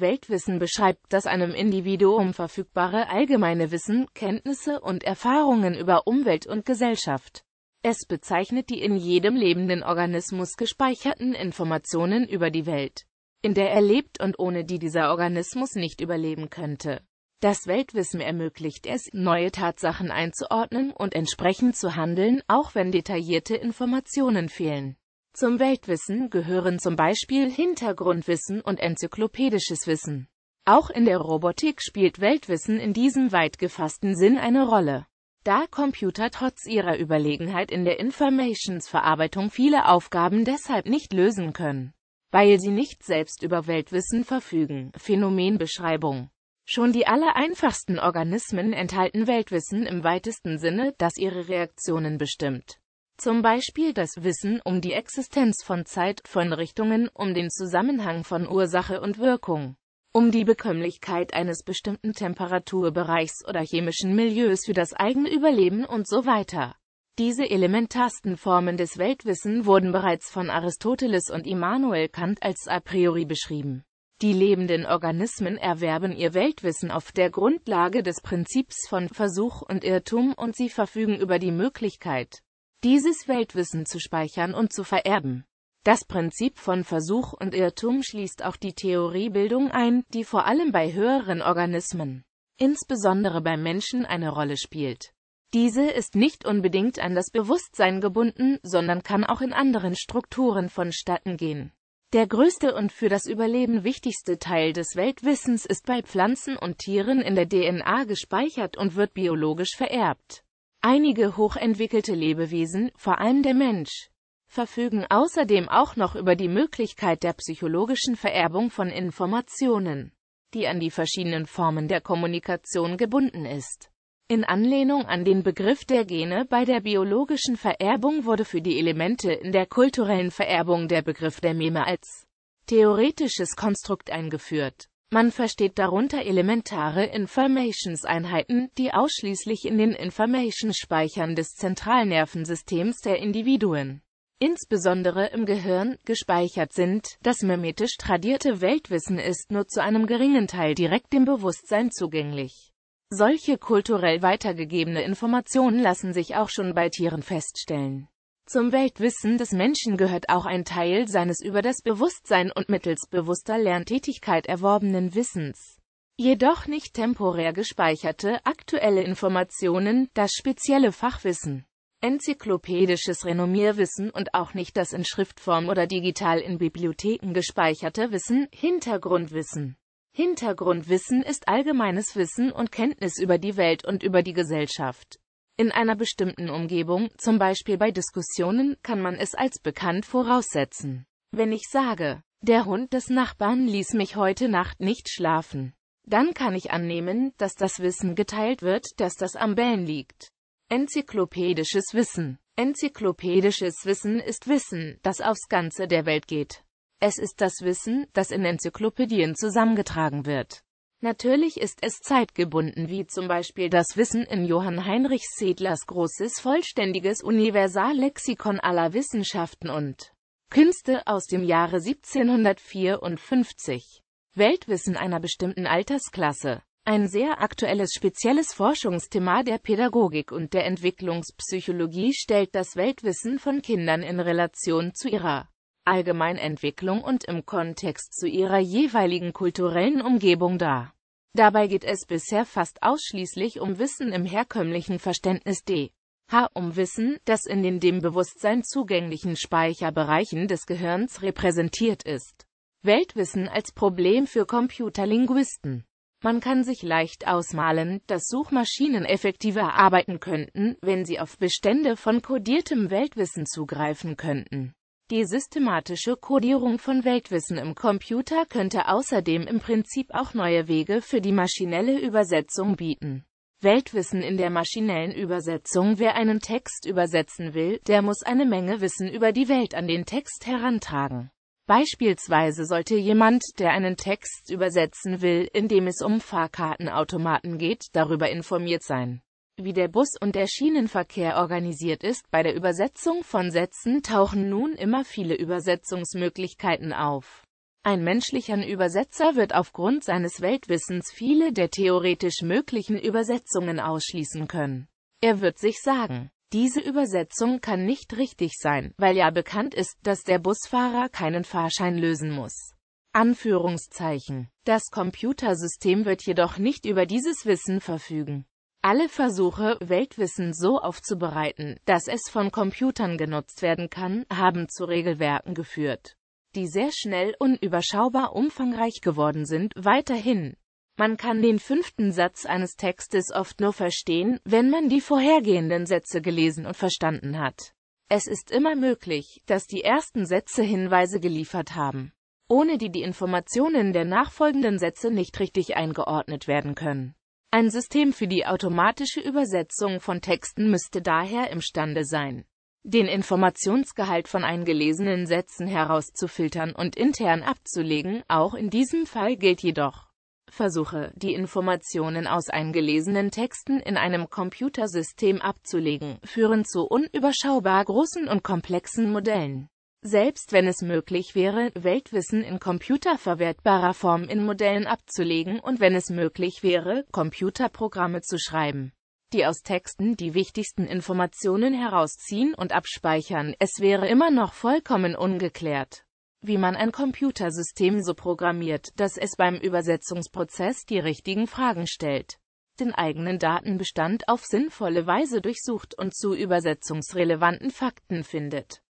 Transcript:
Weltwissen beschreibt das einem Individuum verfügbare allgemeine Wissen, Kenntnisse und Erfahrungen über Umwelt und Gesellschaft. Es bezeichnet die in jedem lebenden Organismus gespeicherten Informationen über die Welt, in der er lebt und ohne die dieser Organismus nicht überleben könnte. Das Weltwissen ermöglicht es, neue Tatsachen einzuordnen und entsprechend zu handeln, auch wenn detaillierte Informationen fehlen. Zum Weltwissen gehören zum Beispiel Hintergrundwissen und enzyklopädisches Wissen. Auch in der Robotik spielt Weltwissen in diesem weit gefassten Sinn eine Rolle, da Computer trotz ihrer Überlegenheit in der Informationsverarbeitung viele Aufgaben deshalb nicht lösen können, weil sie nicht selbst über Weltwissen verfügen. Phänomenbeschreibung Schon die allereinfachsten Organismen enthalten Weltwissen im weitesten Sinne, das ihre Reaktionen bestimmt. Zum Beispiel das Wissen um die Existenz von Zeit, von Richtungen, um den Zusammenhang von Ursache und Wirkung, um die Bekömmlichkeit eines bestimmten Temperaturbereichs oder chemischen Milieus für das eigene Überleben und so weiter. Diese elementarsten Formen des Weltwissen wurden bereits von Aristoteles und Immanuel Kant als a priori beschrieben. Die lebenden Organismen erwerben ihr Weltwissen auf der Grundlage des Prinzips von Versuch und Irrtum und sie verfügen über die Möglichkeit, dieses Weltwissen zu speichern und zu vererben. Das Prinzip von Versuch und Irrtum schließt auch die Theoriebildung ein, die vor allem bei höheren Organismen, insbesondere beim Menschen, eine Rolle spielt. Diese ist nicht unbedingt an das Bewusstsein gebunden, sondern kann auch in anderen Strukturen vonstatten gehen. Der größte und für das Überleben wichtigste Teil des Weltwissens ist bei Pflanzen und Tieren in der DNA gespeichert und wird biologisch vererbt. Einige hochentwickelte Lebewesen, vor allem der Mensch, verfügen außerdem auch noch über die Möglichkeit der psychologischen Vererbung von Informationen, die an die verschiedenen Formen der Kommunikation gebunden ist. In Anlehnung an den Begriff der Gene bei der biologischen Vererbung wurde für die Elemente in der kulturellen Vererbung der Begriff der Meme als theoretisches Konstrukt eingeführt. Man versteht darunter elementare Informationseinheiten, die ausschließlich in den Informationsspeichern des Zentralnervensystems der Individuen, insbesondere im Gehirn, gespeichert sind. Das mimetisch tradierte Weltwissen ist nur zu einem geringen Teil direkt dem Bewusstsein zugänglich. Solche kulturell weitergegebene Informationen lassen sich auch schon bei Tieren feststellen zum Weltwissen des Menschen gehört auch ein Teil seines über das Bewusstsein und mittels bewusster Lerntätigkeit erworbenen Wissens. Jedoch nicht temporär gespeicherte, aktuelle Informationen, das spezielle Fachwissen enzyklopädisches Renommierwissen und auch nicht das in Schriftform oder digital in Bibliotheken gespeicherte Wissen, Hintergrundwissen. Hintergrundwissen ist allgemeines Wissen und Kenntnis über die Welt und über die Gesellschaft. In einer bestimmten Umgebung, zum Beispiel bei Diskussionen, kann man es als bekannt voraussetzen. Wenn ich sage, der Hund des Nachbarn ließ mich heute Nacht nicht schlafen, dann kann ich annehmen, dass das Wissen geteilt wird, dass das am Bellen liegt. Enzyklopädisches Wissen Enzyklopädisches Wissen ist Wissen, das aufs Ganze der Welt geht. Es ist das Wissen, das in Enzyklopädien zusammengetragen wird. Natürlich ist es zeitgebunden wie zum Beispiel das Wissen in Johann Heinrich Sedlers großes vollständiges Universallexikon aller Wissenschaften und Künste aus dem Jahre 1754. Weltwissen einer bestimmten Altersklasse. Ein sehr aktuelles spezielles Forschungsthema der Pädagogik und der Entwicklungspsychologie stellt das Weltwissen von Kindern in Relation zu ihrer Allgemeinentwicklung und im Kontext zu ihrer jeweiligen kulturellen Umgebung dar. Dabei geht es bisher fast ausschließlich um Wissen im herkömmlichen Verständnis d. H. Um Wissen, das in den dem Bewusstsein zugänglichen Speicherbereichen des Gehirns repräsentiert ist. Weltwissen als Problem für Computerlinguisten. Man kann sich leicht ausmalen, dass Suchmaschinen effektiver arbeiten könnten, wenn sie auf Bestände von kodiertem Weltwissen zugreifen könnten. Die systematische Codierung von Weltwissen im Computer könnte außerdem im Prinzip auch neue Wege für die maschinelle Übersetzung bieten. Weltwissen in der maschinellen Übersetzung Wer einen Text übersetzen will, der muss eine Menge Wissen über die Welt an den Text herantragen. Beispielsweise sollte jemand, der einen Text übersetzen will, in dem es um Fahrkartenautomaten geht, darüber informiert sein. Wie der Bus- und der Schienenverkehr organisiert ist, bei der Übersetzung von Sätzen tauchen nun immer viele Übersetzungsmöglichkeiten auf. Ein menschlicher Übersetzer wird aufgrund seines Weltwissens viele der theoretisch möglichen Übersetzungen ausschließen können. Er wird sich sagen, diese Übersetzung kann nicht richtig sein, weil ja bekannt ist, dass der Busfahrer keinen Fahrschein lösen muss. Anführungszeichen. Das Computersystem wird jedoch nicht über dieses Wissen verfügen alle Versuche, Weltwissen so aufzubereiten, dass es von Computern genutzt werden kann, haben zu Regelwerken geführt, die sehr schnell und überschaubar umfangreich geworden sind. Weiterhin man kann den fünften Satz eines Textes oft nur verstehen, wenn man die vorhergehenden Sätze gelesen und verstanden hat. Es ist immer möglich, dass die ersten Sätze Hinweise geliefert haben, ohne die die Informationen der nachfolgenden Sätze nicht richtig eingeordnet werden können. Ein System für die automatische Übersetzung von Texten müsste daher imstande sein, den Informationsgehalt von eingelesenen Sätzen herauszufiltern und intern abzulegen, auch in diesem Fall gilt jedoch, Versuche, die Informationen aus eingelesenen Texten in einem Computersystem abzulegen, führen zu unüberschaubar großen und komplexen Modellen. Selbst wenn es möglich wäre, Weltwissen in computerverwertbarer Form in Modellen abzulegen und wenn es möglich wäre, Computerprogramme zu schreiben, die aus Texten die wichtigsten Informationen herausziehen und abspeichern, es wäre immer noch vollkommen ungeklärt, wie man ein Computersystem so programmiert, dass es beim Übersetzungsprozess die richtigen Fragen stellt den eigenen Datenbestand auf sinnvolle Weise durchsucht und zu übersetzungsrelevanten Fakten findet.